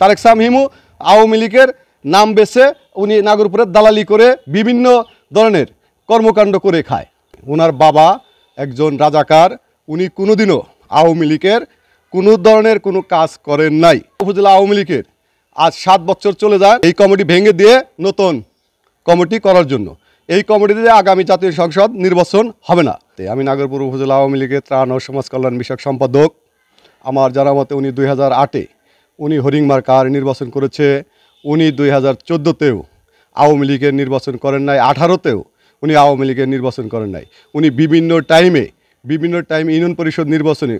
তারেক সাম হিমু আওয়ামী লীগের নাম বেছে উনি নাগরপুরের দালালি করে বিভিন্ন ধরনের কর্মকাণ্ড করে খায় ওনার বাবা একজন রাজাকার উনি কোনোদিনও আওয়ামী লীগের কোনো ধরনের কোনো কাজ করেন নাই উপজেলা আওয়ামী লীগের আজ সাত বছর চলে যায় এই কমিটি ভেঙে দিয়ে নতুন কমিটি করার জন্য এই কমিটিতে আগামী জাতীয় সংসদ নির্বাচন হবে না আমি নাগরপুর উপজেলা আওয়ামী লীগের ত্রাণ ও সমাজ কল্যাণ বিষয়ক সম্পাদক আমার জানা মতে উনি দুই হাজার আটে উনি হরিংমার কার নির্বাচন করেছে উনি দুই হাজার চোদ্দোতেও আওয়ামী লীগের নির্বাচন করেন নাই আঠারোতেও উনি আওয়ামী লীগের নির্বাচন করেন নাই উনি বিভিন্ন টাইমে বিভিন্ন টাইমে ইউনিয়ন পরিষদ নির্বাচনে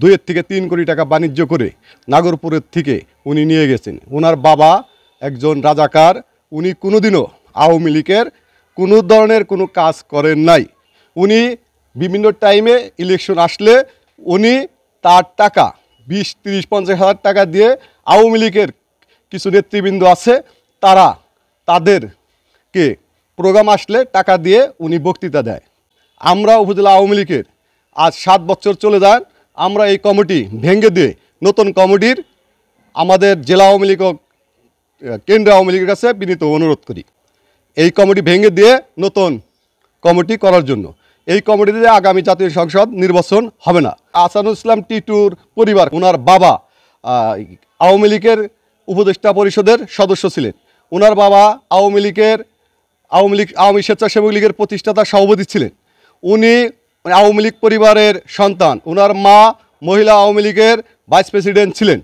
দুয়ের থেকে তিন কোটি টাকা বাণিজ্য করে নাগরপুরের থেকে উনি নিয়ে গেছেন ওনার বাবা একজন রাজাকার উনি কোনোদিনও আওয়ামী লীগের কোনো ধরনের কোনো কাজ করেন নাই উনি বিভিন্ন টাইমে ইলেকশন আসলে উনি তার টাকা বিশ তিরিশ পঞ্চাশ হাজার টাকা দিয়ে আওয়ামী লীগের কিছু নেতৃবৃন্দ আছে তারা তাদেরকে প্রোগ্রাম আসলে টাকা দিয়ে উনি বক্তৃতা দেয় আমরা উপজেলা আওয়ামী লীগের আজ সাত বছর চলে যান আমরা এই কমিটি ভেঙে দিয়ে নতুন কমিটির আমাদের জেলা আওয়ামী লীগ কেন্দ্র আওয়ামী লীগের কাছে বিনীত অনুরোধ করি এই কমিটি ভেঙে দিয়ে নতুন কমিটি করার জন্য এই কমিটিতে আগামী জাতীয় সংসদ নির্বাচন হবে না আসানুল ইসলাম টিটুর পরিবার ওনার বাবা আওয়ামী লীগের উপদেষ্টা পরিষদের সদস্য ছিলেন ওনার বাবা আওয়ামী লীগের আওয়ামী লীগ আওয়ামী স্বেচ্ছাসেবক লীগের প্রতিষ্ঠাতা সভাপতি ছিলেন উনি মানে আওয়ামী লীগ পরিবারের সন্তান ওনার মা মহিলা আওয়ামী লীগের ভাইস প্রেসিডেন্ট ছিলেন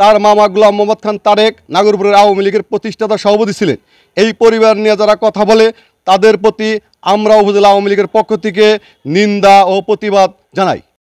তার মামা গুলাম মোহাম্মদ খান তারেক নাগরপুরের আওয়ামী লীগের প্রতিষ্ঠাতা সভাপতি ছিলেন এই পরিবার নিয়ে যারা কথা বলে তাদের প্রতি আমরা উপজেলা আওয়ামী লীগের পক্ষ থেকে নিন্দা ও প্রতিবাদ জানাই